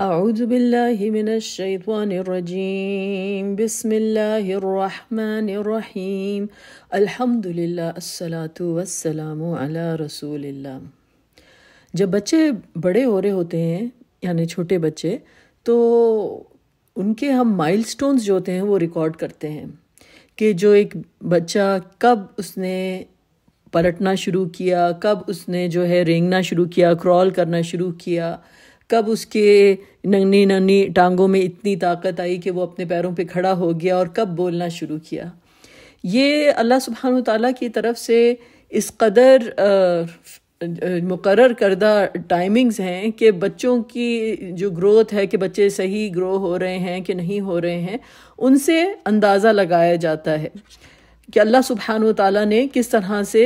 أعوذ بالله من الشيطان الرجيم بسم الله الرحمن الرحيم الحمद الصلاة والسلام على रसूल जब बच्चे बड़े हो रहे होते हैं यानी छोटे बच्चे तो उनके हम स्टोन्स जो होते हैं वो रिकॉर्ड करते हैं कि जो एक बच्चा कब उसने पलटना शुरू किया कब उसने जो है रेंगना शुरू किया क्रॉल करना शुरू किया कब उसके नंगनी नंगनी टांगों में इतनी ताकत आई कि वो अपने पैरों पे खड़ा हो गया और कब बोलना शुरू किया ये अल्लाह सुबहान तला की तरफ से इस कदर मुकर करदा टाइमिंग्स हैं कि बच्चों की जो ग्रोथ है कि बच्चे सही ग्रो हो रहे हैं कि नहीं हो रहे हैं उनसे अंदाज़ा लगाया जाता है कि अल्लाह सुबहान तला ने किस तरह से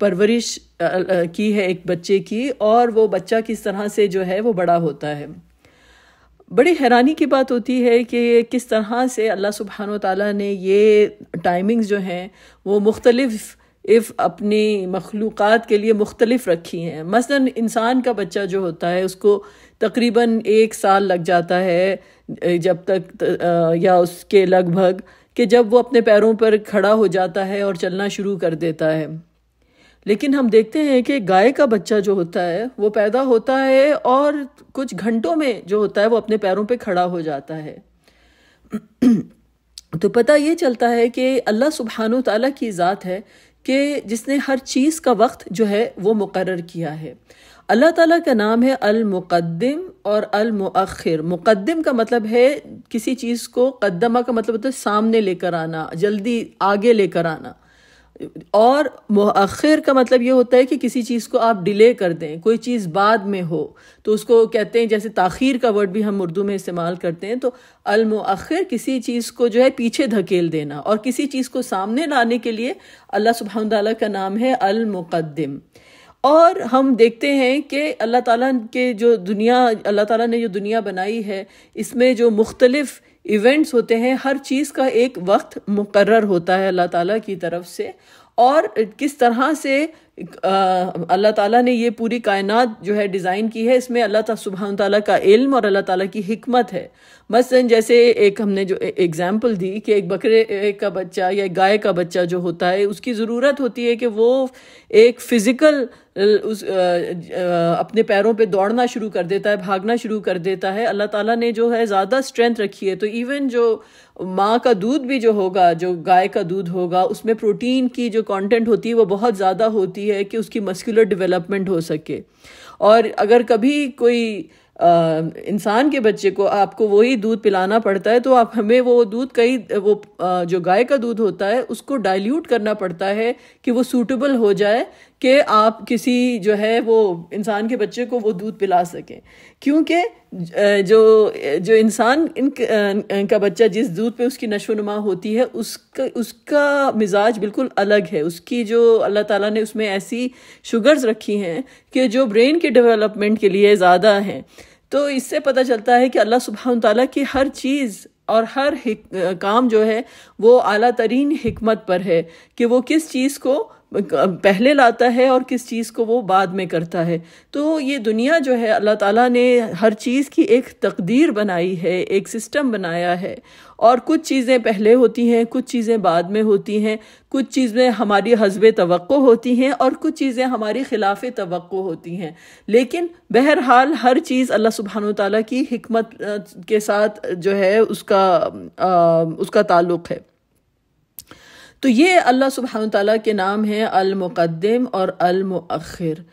परवरिश की है एक बच्चे की और वो बच्चा किस तरह से जो है वो बड़ा होता है बड़ी हैरानी की बात होती है कि किस तरह से अल्लाह सुबहान तला ने ये टाइमिंग्स जो हैं वो मुख्तलफ़ इफ़ अपनी मखलूक़ के लिए मुख्तलिफ रखी हैं मसलन इंसान का बच्चा जो होता है उसको तकरीबन एक साल लग जाता है जब तक या उसके लगभग कि जब वो अपने पैरों पर खड़ा हो जाता है और चलना शुरू कर देता है लेकिन हम देखते हैं कि गाय का बच्चा जो होता है वो पैदा होता है और कुछ घंटों में जो होता है वो अपने पैरों पे खड़ा हो जाता है तो पता ये चलता है कि अल्लाह सुबहान तला की ज़ात है कि जिसने हर चीज़ का वक्त जो है वो मुकर किया है अल्लाह ताला का नाम है अलमुक़दम और अलमखर मुक़दम का मतलब है किसी चीज़ को कद्दमा का मतलब होता है सामने लेकर आना जल्दी आगे लेकर आना और मखर का मतलब ये होता है कि किसी चीज़ को आप डिले कर दें कोई चीज़ बाद में हो तो उसको कहते हैं जैसे ताखीर का वर्ड भी हम उर्दू में इस्तेमाल करते हैं तो अलमखर किसी चीज़ को जो है पीछे धकेल देना और किसी चीज़ को सामने लाने के लिए अल्लाह सुबह का नाम है अलमुक़दम और हम देखते हैं कि अल्लाह ताला के जो दुनिया अल्लाह ताला ने जो दुनिया बनाई है इसमें जो मुख्तलिफ़ इवेंट्स होते हैं हर चीज़ का एक वक्त मुकर होता है अल्लाह ताला की तरफ से और किस तरह से अल्लाह ताला ने ये पूरी कायनात जो है डिज़ाइन की है इसमें अल्लाह सुबह ताली का इल्म और अल्लाह ताला की हमत है मसलन जैसे एक हमने जो एग्ज़ाम्पल दी कि एक बकरे का बच्चा या गाय का बच्चा जो होता है उसकी ज़रूरत होती है कि वो एक फ़िज़िकल उस आ, आ, अपने पैरों पे दौड़ना शुरू कर देता है भागना शुरू कर देता है अल्लाह ताला ने जो है ज़्यादा स्ट्रेंथ रखी है तो इवन जो माँ का दूध भी जो होगा जो गाय का दूध होगा उसमें प्रोटीन की जो कॉन्टेंट होती है वो बहुत ज़्यादा होती होती है कि उसकी मस्कुलर डेवलपमेंट हो सके और अगर कभी कोई इंसान के बच्चे को आपको वही दूध पिलाना पड़ता है तो आप हमें वो दूध कई वो आ, जो गाय का दूध होता है उसको डाइल्यूट करना पड़ता है कि वो सूटेबल हो जाए कि आप किसी जो है वो इंसान के बच्चे को वो दूध पिला सकें क्योंकि जो जो इंसान इन का बच्चा जिस दूध पे उसकी नशो नुमा होती है उसका उसका मिजाज बिल्कुल अलग है उसकी जो अल्लाह ताला ने उसमें ऐसी शुगर्स रखी हैं कि जो ब्रेन के डेवलपमेंट के लिए ज़्यादा हैं तो इससे पता चलता है कि अल्लाह सुबह ताला की हर चीज़ और हर काम जो है वो अली तरीन हमत पर है कि वो किस चीज़ को पहले लाता है और किस चीज़ को वो बाद में करता है तो ये दुनिया जो है अल्लाह ताला ने हर चीज़ की एक तकदीर बनाई है एक सिस्टम बनाया है और कुछ चीज़ें पहले होती हैं कुछ चीज़ें बाद में होती हैं कुछ चीज़ें हमारी हजब तो होती हैं और कुछ चीज़ें हमारी खिलाफ तो होती हैं लेकिन बहरहाल हर चीज़ अल्लाह सुबहान तला की हमत के साथ जो है उसका आ, उसका ताल्लुक़ है तो ये अल्लाह सुबहान तला के नाम है अलमुक़दम और अलमुखिर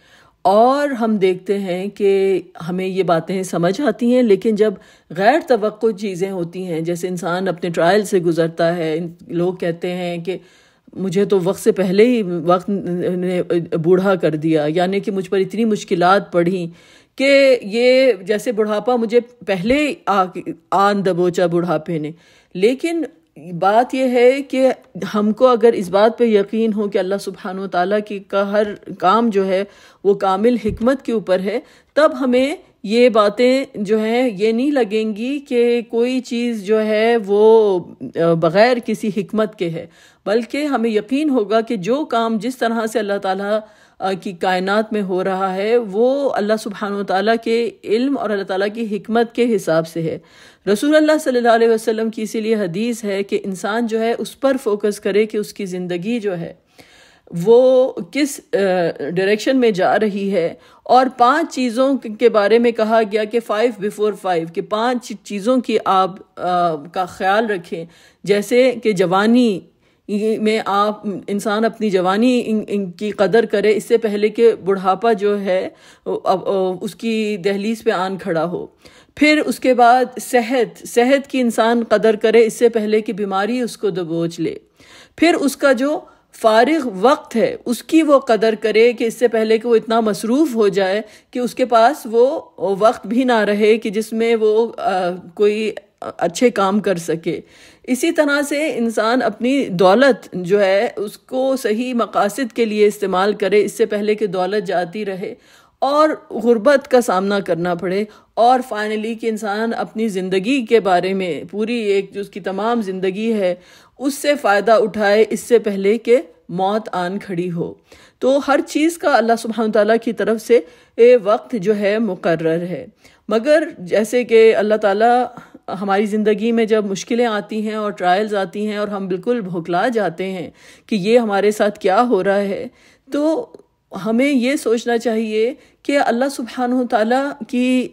और हम देखते हैं कि हमें ये बातें समझ आती हैं लेकिन जब गैर तो चीज़ें होती हैं जैसे इंसान अपने ट्रायल से गुज़रता है लोग कहते हैं कि मुझे तो वक्त से पहले ही वक्त ने बूढ़ा कर दिया यानी कि मुझ पर इतनी मुश्किल पड़ी कि ये जैसे बुढ़ापा मुझे पहले आ आन दबोचा बुढ़ापे ने लेकिन बात यह है कि हमको अगर इस बात पे यकीन हो कि अल्लाह सुबहान तला की का हर काम जो है वो कामिल हमत के ऊपर है तब हमें ये बातें जो हैं ये नहीं लगेंगी कि कोई चीज़ जो है वो बग़ैर किसी हमत के है बल्कि हमें यकीन होगा कि जो काम जिस तरह से अल्लाह ताला कि कायनात में हो रहा है वो अल्लाह सुबहान तला के इल्म और अल्लाह ताली की हमत के हिसाब से है रसूल अल्लाह सल्लल्लाहु अलैहि वसल्लम की इसीलिए हदीस है कि इंसान जो है उस पर फोकस करे कि उसकी ज़िंदगी जो है वो किस डायरेक्शन में जा रही है और पांच चीज़ों के बारे में कहा गया कि फ़ाइव बिफ़ोर फाइव कि पांच चीज़ों की आप आ, का ख्याल रखें जैसे कि जवानी में आप इंसान अपनी जवानी की कदर करे इससे पहले कि बुढ़ापा जो है उसकी दहलीज पे आन खड़ा हो फिर उसके बाद सेहत सेहत की इंसान कदर करे इससे पहले कि बीमारी उसको दबोच ले फिर उसका जो फारिग वक्त है उसकी वो कदर करे कि इससे पहले कि वो इतना मसरूफ़ हो जाए कि उसके पास वो वक्त भी ना रहे कि जिसमें वो आ, कोई अच्छे काम कर सके इसी तरह से इंसान अपनी दौलत जो है उसको सही मकासद के लिए इस्तेमाल करे इससे पहले कि दौलत जाती रहे और गुर्बत का सामना करना पड़े और फाइनली कि इंसान अपनी ज़िंदगी के बारे में पूरी एक जो उसकी तमाम ज़िंदगी है उससे फ़ायदा उठाए इससे पहले कि मौत आन खड़ी हो तो हर चीज़ का अल्लाह सुबहान ताली की तरफ से ए वक्त जो है मुकर्र है मगर जैसे कि अल्लाह ताला हमारी ज़िंदगी में जब मुश्किलें आती हैं और ट्रायल्स आती हैं और हम बिल्कुल भुखला जाते हैं कि ये हमारे साथ क्या हो रहा है तो हमें ये सोचना चाहिए कि अल्लाह सुबहान तला की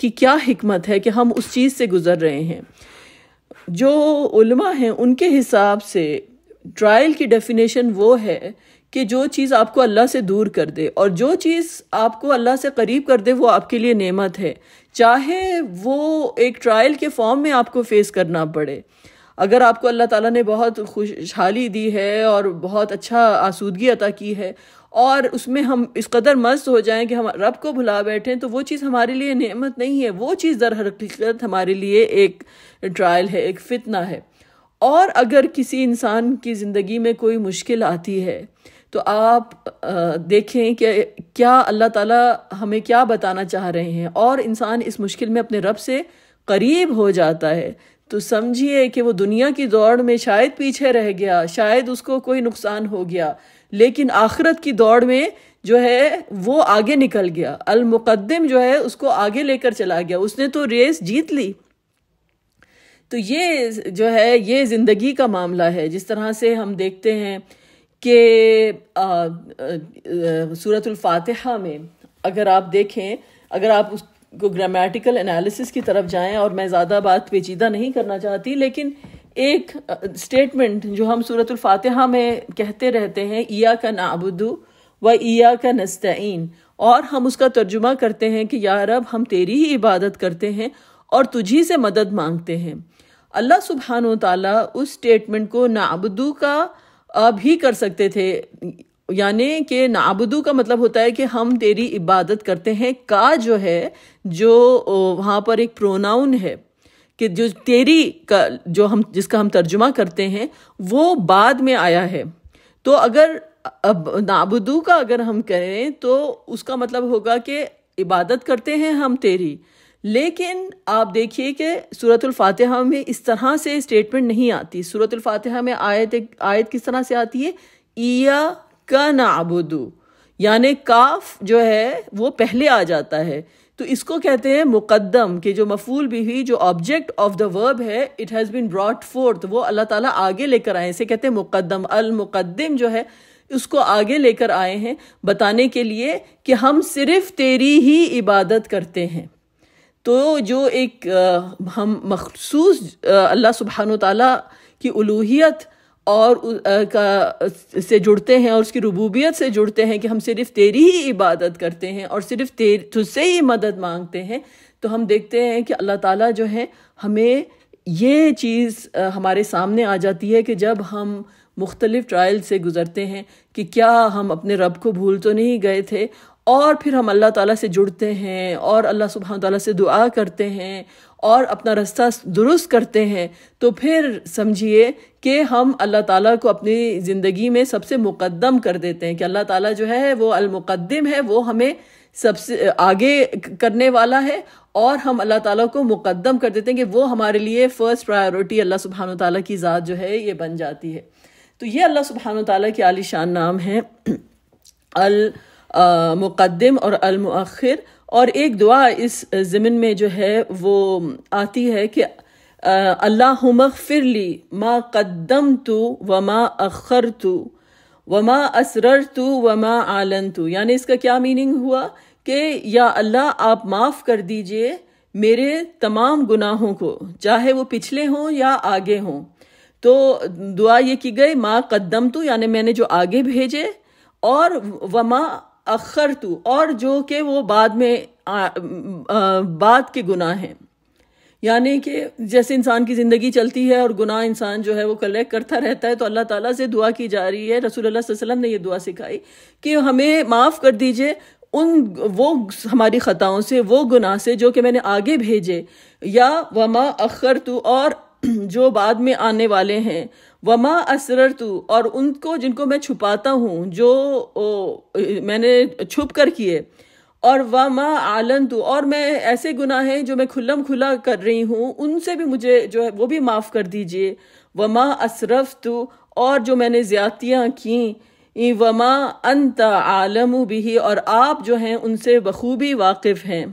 की क्या हमत है कि हम उस चीज़ से गुज़र रहे हैं जो उलमा हैं उनके हिसाब से ट्रायल की डेफिनेशन वो है कि जो चीज़ आपको अल्लाह से दूर कर दे और जो चीज़ आपको अल्लाह से करीब कर दे वो आपके लिए नेमत है चाहे वो एक ट्रायल के फॉर्म में आपको फेस करना पड़े अगर आपको अल्लाह ताला ने बहुत खुशहाली दी है और बहुत अच्छा आसूदगी अता की है और उसमें हम इस कदर मस्त हो जाएं कि हम रब को भुला बैठें तो वो चीज़ हमारे लिए नेमत नहीं है वो चीज़ दर हकीकत हमारे लिए एक ट्रायल है एक फितना है और अगर किसी इंसान की ज़िंदगी में कोई मुश्किल आती है तो आप देखें कि क्या अल्लाह ताला हमें क्या बताना चाह रहे हैं और इंसान इस मुश्किल में अपने रब से करीब हो जाता है तो समझिए कि वो दुनिया की दौड़ में शायद पीछे रह गया शायद उसको कोई नुकसान हो गया लेकिन आखिरत की दौड़ में जो है वो आगे निकल गया अलमुकदम जो है उसको आगे लेकर चला गया उसने तो रेस जीत ली तो ये जो है ये ज़िंदगी का मामला है जिस तरह से हम देखते हैं कि सूरतुल में अगर आप देखें अगर आप उसको ग्रामेटिकल एनालिसिस की तरफ जाएं और मैं ज़्यादा बात पेचीदा नहीं करना चाहती लेकिन एक स्टेटमेंट जो हम सूरत में कहते रहते हैं ईया का नाबुदू व ईया का नस्तीन और हम उसका तर्जुमा करते हैं कि या रब हम तेरी ही इबादत करते हैं और तुझी से मदद मांगते हैं अल्लाह सुबहान तला उस स्टेटमेंट को नाबुदू का अभी कर सकते थे यानी कि नाबुदू का मतलब होता है कि हम तेरी इबादत करते हैं का जो है जो वहाँ पर एक प्रोनाउन है कि जो तेरी का जो हम जिसका हम तर्जुमा करते हैं वो बाद में आया है तो अगर अब नाबुदू का अगर हम करें तो उसका मतलब होगा कि इबादत करते हैं हम तेरी लेकिन आप देखिए कि सूरत फातिहा में इस तरह से स्टेटमेंट नहीं आती सूरत फातिहा में आयत आयत किस तरह से आती है ईया का नाबुदू यानि काफ जो है वो पहले आ जाता है तो इसको कहते हैं मुकदम कि जो मफूल भी हुई जो ऑब्जेक्ट ऑफ द वर्ब है it has been brought forth वो अल्लाह ताला आगे लेकर आए इसे कहते हैं मुकदम अल मुकदम जो है उसको आगे लेकर आए हैं बताने के लिए कि हम सिर्फ तेरी ही इबादत करते हैं तो जो एक आ, हम मखसूस अल्लाह सुबहान ताली की अलूहियत और आ, का से जुड़ते हैं और उसकी रबूबियत से जुड़ते हैं कि हम सिर्फ तेरी ही इबादत करते हैं और सिर्फ तेरी तुझसे ही मदद मांगते हैं तो हम देखते हैं कि अल्लाह ताला जो है हमें ये चीज़ हमारे सामने आ जाती है कि जब हम मुख्तलिफ़ ट्रायल से गुज़रते हैं कि क्या हम अपने रब को भूल तो नहीं गए थे और फिर हम अल्लाह ताला से जुड़ते हैं और अल्लाह सुबहान तला से दुआ करते हैं और अपना रास्ता दुरुस्त करते हैं तो फिर समझिए कि हम अल्लाह ताला को अपनी ज़िंदगी में सबसे मुकदम कर देते हैं कि अल्लाह ताला जो है वो अलमुकदम है वो हमें सबसे आगे करने वाला है और हम अल्लाह ताला को मुकदम कर देते हैं कि वो हमारे लिए फ़र्स्ट प्रायोरिटी अल्लाह सुबहान तै की ज़ात जो है ये बन जाती है तो ये अल्लाह सुबहान ताली के आलिशान नाम है अल मुकदम और अलमखर और एक दुआ इस ज़मीन में जो है वो आती है कि अल्लाह मगफिर ली माँ कदम तो व माँ अखर तो व माँ असर तो व माँ आलन तो यानि इसका क्या मीनिंग हुआ कि या अल्लाह आप माफ़ कर दीजिए मेरे तमाम गुनाहों को चाहे वो पिछले हों या आगे हों तो दुआ ये की गई माँ कदम तो यानि मैंने जो आगे भेजे और माँ अखर तू और जो कि वो बाद में आ, आ, बाद के गुनाह हैं यानी कि जैसे इंसान की ज़िंदगी चलती है और गुनाह इंसान जो है वो कलेक्ट करता रहता है तो अल्लाह ताला से दुआ की जा रही है रसूल अल्लाह वसल्लम ने ये दुआ सिखाई कि हमें माफ़ कर दीजिए उन वो हमारी ख़ताओं से वो गुनाह से जो कि मैंने आगे भेजे या वमा अखर तू और जो बाद में आने वाले हैं वमा असर तू और उनको जिनको मैं छुपाता हूँ जो ओ, मैंने छुप कर किए और वमा आलन तू और मैं ऐसे गुनाह हैं जो मैं खुल्लम खुला कर रही हूँ उनसे भी मुझे जो है वो भी माफ़ कर दीजिए वमा असरफ तू और जो मैंने ज़्यादतियाँ की वमा अंत आलम भी और आप जो हैं उनसे बखूबी वाकिफ़ हैं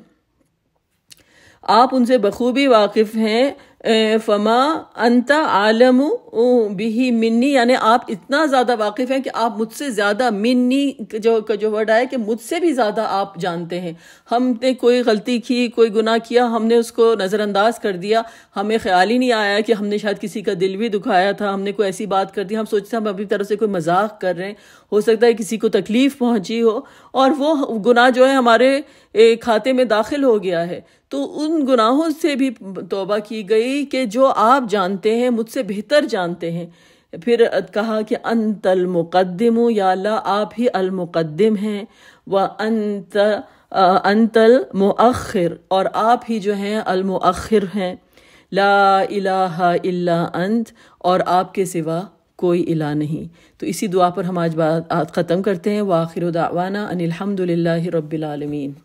आप उनसे बखूबी वाकिफ़ हैं फमा अंत आलम बिही मिन्नी यानी आप इतना ज़्यादा वाकिफ़ हैं कि आप मुझसे ज़्यादा मिन्नी जो जो वर्ड आया कि मुझसे भी ज़्यादा आप जानते हैं हमने कोई गलती की कोई गुनाह किया हमने उसको नज़रअंदाज कर दिया हमें ख्याल ही नहीं आया कि हमने शायद किसी का दिल भी दुखाया था हमने कोई ऐसी बात कर दी हम सोचते हम अपनी तरफ से कोई मजाक कर रहे हैं हो सकता है किसी को तकलीफ़ पहुँची हो और वो गुनाह जो है हमारे खाते में दाखिल हो गया है तो उन गुनाहों से भी तोबा की गई कि जो आप जानते हैं मुझसे बेहतर जानते हैं फिर कहा कि अंत अलमुक़दम या अल्लाह आप ही अलमुक़दम हैं व अंत अंतल मुखर और आप ही जो हैं अलमुखर हैं ला इलाहा इल्ला अंत और आपके सिवा कोई इला नहीं तो इसी दुआ पर हम आज बात ख़त्म करते हैं आखिर दावाना अनिलहमदिल्ला रबालमीन